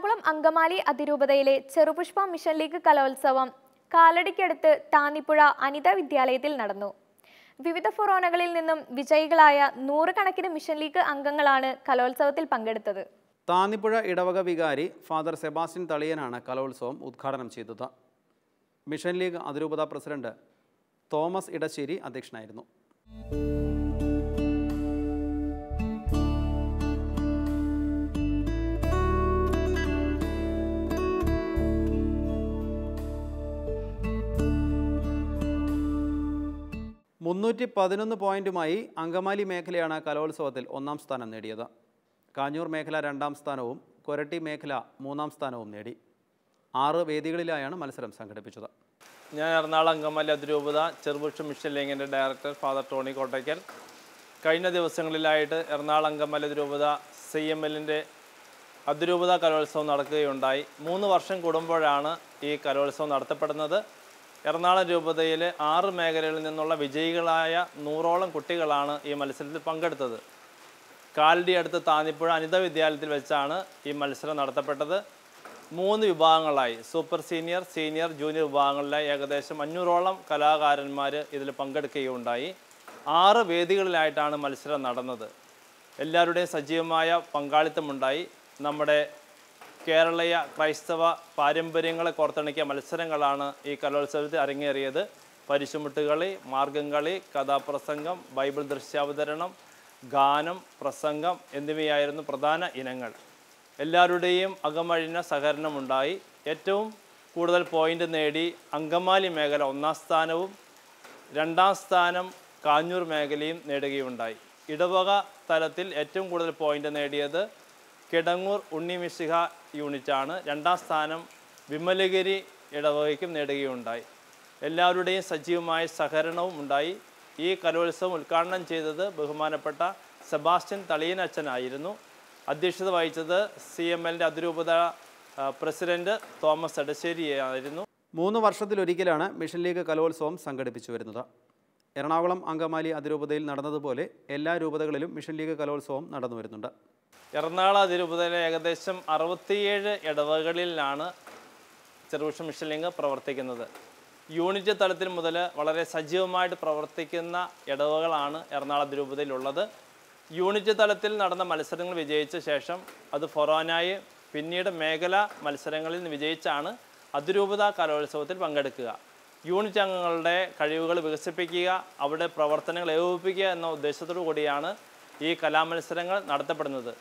എറണാകുളം അങ്കമാലി അതിരൂപതയിലെ Cherupushpa mission league കലോത്സവം കാലടിക്കടുത്ത് താന്നിപ്പുഴ അനിത വിദ്യാലയത്തിൽ നടന്നു വിവിധ ഫൊറോണകളിൽ നിന്നും വിജയികളായ നൂറുകണക്കിന് മിഷൻ ലീഗ് അംഗങ്ങളാണ് കലോത്സവത്തിൽ പങ്കെടുത്തത് താന്നിപ്പുഴ ഇടവക വികാരി ഫാദർ സെബാസ്റ്റ്യൻ തളിയനാണ് കലോത്സവം ഉദ്ഘാടനം ചെയ്തത് മിഷൻ ലീഗ് അതിരൂപത പ്രസിഡന്റ് തോമസ് ഇടശ്ശേരി അധ്യക്ഷനായിരുന്നു മുന്നൂറ്റി പതിനൊന്ന് പോയിൻറ്റുമായി അങ്കമാലി മേഖലയാണ് കലോത്സവത്തിൽ ഒന്നാം സ്ഥാനം നേടിയത് കാഞ്ഞൂർ മേഖല രണ്ടാം സ്ഥാനവും കൊരട്ടി മേഖല മൂന്നാം സ്ഥാനവും നേടി ആറ് വേദികളിലായാണ് മത്സരം സംഘടിപ്പിച്ചത് ഞാൻ എറണാകുളം അങ്കമാലി അതിരൂപത ചെറുപുഷ്പ മിഷൻ ലീഗിൻ്റെ ഡയറക്ടർ ഫാദർ ടോണി കോട്ടയ്ക്കൽ കഴിഞ്ഞ ദിവസങ്ങളിലായിട്ട് എറണാകുളം അങ്കമാലി അതിരൂപത സി എം എല്ലിൻ്റെ അതിരൂപത കലോത്സവം നടക്കുകയുണ്ടായി മൂന്ന് വർഷം കൂടുമ്പോഴാണ് ഈ കലോത്സവം നടത്തപ്പെടുന്നത് എറണാകുളം രൂപതയിൽ ആറ് മേഖലകളിൽ നിന്നുള്ള വിജയികളായ നൂറോളം കുട്ടികളാണ് ഈ മത്സരത്തിൽ പങ്കെടുത്തത് കാലടി അടുത്ത് താന്നിപ്പുഴ അനിത വിദ്യാലയത്തിൽ വെച്ചാണ് ഈ മത്സരം നടത്തപ്പെട്ടത് മൂന്ന് വിഭാഗങ്ങളായി സൂപ്പർ സീനിയർ സീനിയർ ജൂനിയർ വിഭാഗങ്ങളിലായി ഏകദേശം അഞ്ഞൂറോളം കലാകാരന്മാർ ഇതിൽ പങ്കെടുക്കുകയുണ്ടായി ആറ് വേദികളിലായിട്ടാണ് മത്സരം നടന്നത് എല്ലാവരുടെയും സജീവമായ പങ്കാളിത്തമുണ്ടായി നമ്മുടെ കേരളീയ ക്രൈസ്തവ പാരമ്പര്യങ്ങളെ കോർത്തിണക്കിയ മത്സരങ്ങളാണ് ഈ കലോത്സവത്തിൽ അരങ്ങേറിയത് പരിശുമുട്ടുകളി മാർഗംകളി കഥാപ്രസംഗം ബൈബിൾ ദൃശ്യാവതരണം ഗാനം പ്രസംഗം എന്നിവയായിരുന്നു പ്രധാന ഇനങ്ങൾ എല്ലാവരുടെയും അകമഴിഞ്ഞ സഹകരണമുണ്ടായി ഏറ്റവും കൂടുതൽ പോയിന്റ് നേടി അങ്കമാലി മേഖല ഒന്നാം സ്ഥാനവും രണ്ടാം സ്ഥാനം കാഞ്ഞൂർ മേഖലയും നേടുകയുണ്ടായി ഇടവക തലത്തിൽ ഏറ്റവും കൂടുതൽ പോയിന്റ് നേടിയത് കിടങ്ങൂർ ഉണ്ണി മിശിഹ യൂണിറ്റാണ് രണ്ടാം സ്ഥാനം വിമലഗിരി ഇടവകയ്ക്കും നേടുകയുണ്ടായി എല്ലാവരുടെയും സജീവമായ സഹകരണവും ഉണ്ടായി ഈ കലോത്സവം ഉദ്ഘാടനം ചെയ്തത് ബഹുമാനപ്പെട്ട സെബാസ്റ്റ്യൻ തളിയനച്ഛനായിരുന്നു അധ്യക്ഷത വഹിച്ചത് സി എം എല്ലിൻ്റെ അതിരൂപത പ്രസിഡന്റ് തോമസ് എടശ്ശേരിയായിരുന്നു ആയിരുന്നു മൂന്ന് വർഷത്തിലൊരിക്കലാണ് മിഷൻ ലീഗ് കലോത്സവം സംഘടിപ്പിച്ചു വരുന്നത് എറണാകുളം അങ്കമാലി അതിരൂപതയിൽ നടന്നതുപോലെ എല്ലാ രൂപതകളിലും മിഷൻ ലീഗ് കലോത്സവം നടന്നു വരുന്നുണ്ട് എറണാകുളം അതിരൂപതയിലെ ഏകദേശം അറുപത്തിയേഴ് ഇടവകളിലാണ് ചെറുപക്ഷ മിഷൻ ലീഗ് പ്രവർത്തിക്കുന്നത് യൂണിറ്റ് തലത്തിൽ മുതൽ വളരെ സജീവമായിട്ട് പ്രവർത്തിക്കുന്ന ഇടവകളാണ് എറണാകുളം അതിരൂപതയിലുള്ളത് യൂണിറ്റ് തലത്തിൽ നടന്ന മത്സരങ്ങൾ വിജയിച്ച ശേഷം അത് ഫൊറോനായി പിന്നീട് മേഖലാ മത്സരങ്ങളിൽ വിജയിച്ചാണ് അതിരൂപത കലോത്സവത്തിൽ പങ്കെടുക്കുക യൂണിറ്റ് അംഗങ്ങളുടെ കഴിവുകൾ വികസിപ്പിക്കുക അവരുടെ പ്രവർത്തനങ്ങൾ ഏകോപിപ്പിക്കുക എന്ന ഉദ്ദേശത്തോടു കൂടിയാണ് ഈ കലാമത്സരങ്ങൾ നടത്തപ്പെടുന്നത്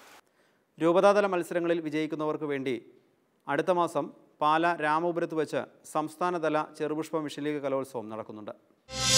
രൂപതാതല മത്സരങ്ങളിൽ വിജയിക്കുന്നവർക്ക് വേണ്ടി അടുത്ത മാസം പാല രാമപുരത്ത് വെച്ച് സംസ്ഥാനതല ചെറുപുഷ്പ ലീഗ് കലോത്സവം നടക്കുന്നുണ്ട്